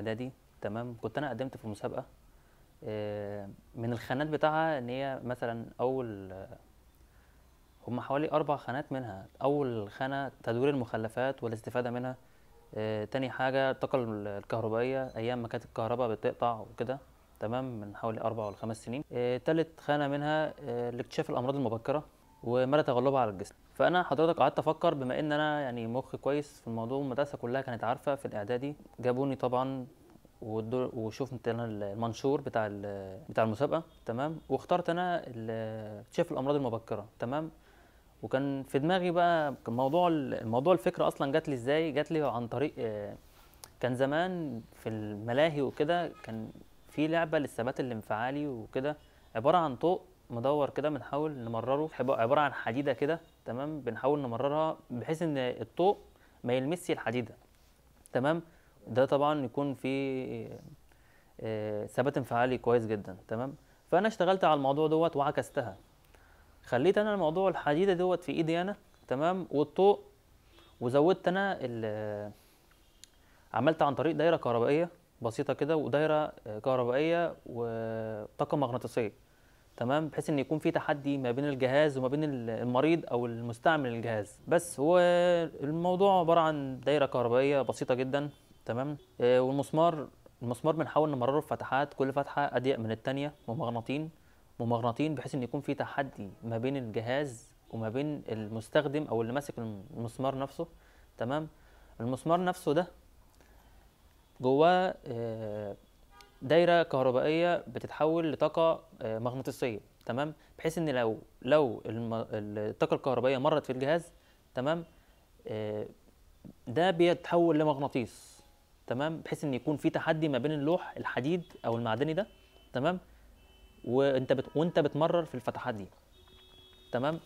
اعدادي تمام كنت انا قدمت في مسابقه آه، من الخانات بتاعها ان هي مثلا اول هم حوالي اربع خانات منها اول خانه تدوير المخلفات والاستفاده منها آه، تاني حاجه الطاقه الكهربائيه ايام ما كانت الكهرباء بتقطع وكده تمام من حوالي اربع ولا خمس سنين آه، تالت خانه منها الاكتشاف الامراض المبكره ومدى تغلبها على الجسم فانا حضرتك قعدت افكر بما ان انا يعني مخ كويس في الموضوع والمدرسه كلها كانت عارفه في الاعدادي جابوني طبعا وشفت انا المنشور بتاع بتاع المسابقه تمام واخترت انا اكتشاف الامراض المبكره تمام وكان في دماغي بقى موضوع الموضوع الفكره اصلا جات لي ازاي جات لي عن طريق آه، كان زمان في الملاهي وكده كان في لعبه للثبات الانفعالي وكده عباره عن طوق مدور كده بنحاول نمرره عباره عن حديده كده تمام بنحاول نمررها بحيث ان الطوق ما يلمسش الحديده تمام ده طبعا يكون في آه، ثبات انفعالي كويس جدا تمام فانا اشتغلت على الموضوع دوت وعكستها خليت انا الموضوع الحديده دوت في ايدي انا تمام والطوق وزودت انا عملت عن طريق دايره كهربائيه بسيطه كده ودايره آه، كهربائيه وطاقه مغناطيسيه تمام بحيث ان يكون في تحدي ما بين الجهاز وما بين المريض او المستعمل الجهاز بس هو الموضوع عباره عن دايره كهربائيه بسيطه جدا تمام آه، والمسمار المسمار بنحاول نمرره في فتحات كل فتحه اضيق من الثانيه ومغناطين ومغناطين بحيث ان يكون في تحدي ما بين الجهاز وما بين المستخدم او اللي ماسك المسمار نفسه تمام المسمار نفسه ده جواه آه، دايره كهربائيه بتتحول لطاقه آه، مغناطيسيه تمام بحيث ان لو لو الطاقه الكهربائيه مرت في الجهاز تمام آه، ده بيتحول لمغناطيس تمام بحيث ان يكون في تحدي ما بين اللوح الحديد او المعدني ده تمام وانت بت... وانت بتمرر في الفتحات دي تمام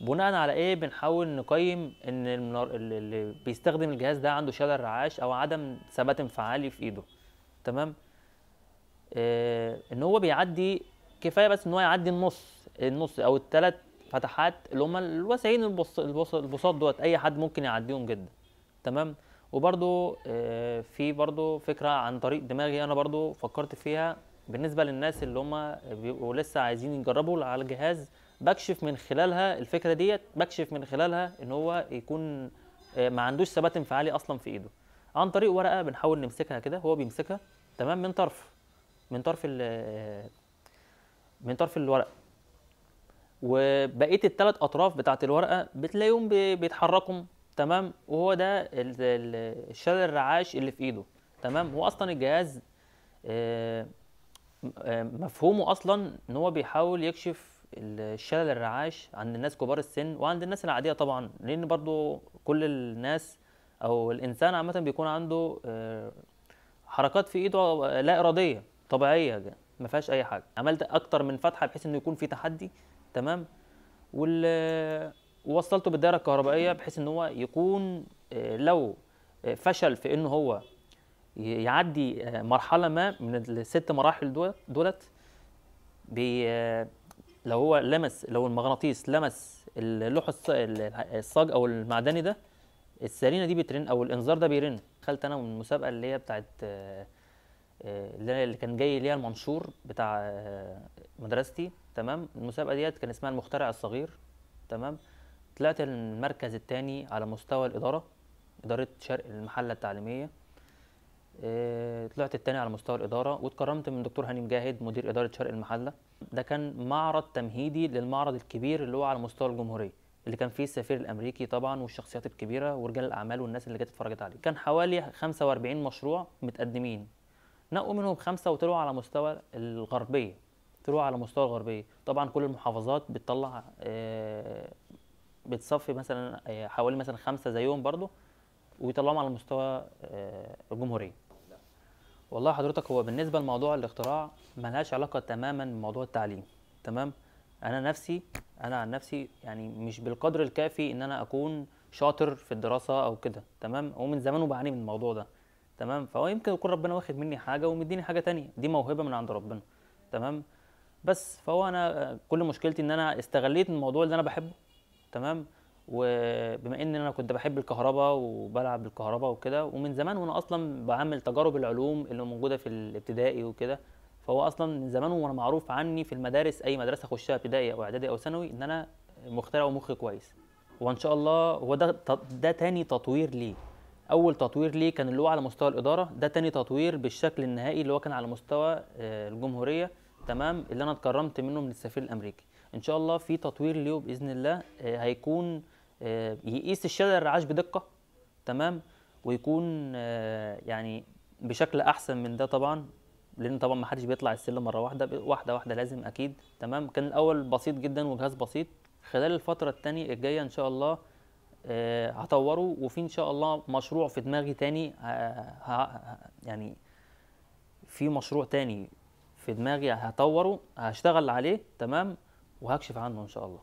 بناء على ايه بنحاول نقيم ان المنار... اللي بيستخدم الجهاز ده عنده شلل رعاش او عدم ثبات انفعالي في ايده تمام آه، ان هو بيعدي كفايه بس ان هو يعدي النص النص او الثلاث فتحات اللي هم الوسعين البساط دوت اي حد ممكن يعديهم جدا تمام وبرده آه، في برده فكره عن طريق دماغي انا برده فكرت فيها بالنسبه للناس اللي هم بيبقوا لسه عايزين يجربوا على الجهاز بكشف من خلالها الفكره ديت بكشف من خلالها ان هو يكون آه، ما عندوش ثبات انفعالي اصلا في ايده عن طريق ورقه بنحاول نمسكها كده هو بيمسكها تمام من طرف من طرف من طرف الورق وبقيه الثلاث اطراف بتاعه الورقه بتلاقيهم بيتحركوا تمام وهو ده الشلل الرعاش اللي في ايده تمام هو اصلا الجهاز آه، آه، مفهومه اصلا ان هو بيحاول يكشف الشلل الرعاش عند الناس كبار السن وعند الناس العاديه طبعا لان برضو كل الناس او الانسان عامه بيكون عنده آه، حركات في ايده لا اراديه طبيعيه ما فيهاش اي حاجه عملت اكتر من فتحه بحيث انه يكون في تحدي تمام وال ووصلته بالدائره الكهربائيه بحيث ان هو يكون آه، لو آه، فشل في ان هو يعدي آه، مرحله ما من الست مراحل دولت, دولت بي لو هو لمس لو المغناطيس لمس اللوح الصاج او المعدني ده السرينه دي بترن او الانذار ده بيرن دخلت انا من المسابقه اللي هي بتاعت آه، اللي كان جاي ليها المنشور بتاع آه، مدرستي تمام المسابقه ديت كان اسمها المخترع الصغير تمام طلعت المركز الثاني على مستوى الاداره اداره شرق المحله التعليميه آه، طلعت الثاني على مستوى الاداره واتكرمت من دكتور هاني مجاهد مدير اداره شرق المحله ده كان معرض تمهيدي للمعرض الكبير اللي هو على مستوى الجمهوريه اللي كان فيه السفير الامريكي طبعا والشخصيات الكبيره ورجال الاعمال والناس اللي جت اتفرجت عليه كان حوالي 45 مشروع متقدمين نقوا منهم خمسه وطلعوا على مستوى الغربيه طلعوا على مستوى الغربيه طبعا كل المحافظات بتطلع آه، بتصفي مثلا آه، حوالي مثلا خمسه زيهم برضو ويطلعهم على مستوى آه، الجمهوريه والله حضرتك هو بالنسبه لموضوع الاختراع ملهاش علاقه تماما بموضوع التعليم تمام انا نفسي انا عن نفسي يعني مش بالقدر الكافي ان انا اكون شاطر في الدراسه او كده تمام ومن زمان وبعاني من الموضوع ده تمام فهو يمكن يكون ربنا واخد مني حاجه ومديني حاجه تانية دي موهبه من عند ربنا تمام بس فهو انا كل مشكلتي ان انا استغليت الموضوع اللي انا بحبه تمام وبما ان انا كنت بحب الكهرباء وبلعب بالكهرباء وكده ومن زمان وانا اصلا بعمل تجارب العلوم اللي موجوده في الابتدائي وكده فهو اصلا من زمان وانا معروف عني في المدارس اي مدرسه اخشها ابتدائي او اعدادي او ثانوي ان انا مخترع ومخي كويس وان شاء الله هو ده ده تاني تطوير ليه اول تطوير ليه كان اللي هو على مستوى الاداره ده تاني تطوير بالشكل النهائي اللي هو كان على مستوى آه، الجمهوريه تمام اللي انا اتكرمت منه من السفير الامريكي ان شاء الله في تطوير ليه باذن الله آه، هيكون آه، يقيس الشارع الرعاش بدقه تمام ويكون يعني بشكل احسن من ده طبعا لان طبعا ما حدش بيطلع السلم مره واحده واحده واحده لازم اكيد تمام كان الاول بسيط جدا وجهاز بسيط خلال الفتره الثانيه الجايه ان شاء الله آه، هطوره وفي ان شاء الله مشروع في دماغي تاني آه، يعني في مشروع تاني في دماغي هطوره هشتغل عليه تمام وهكشف عنه ان شاء الله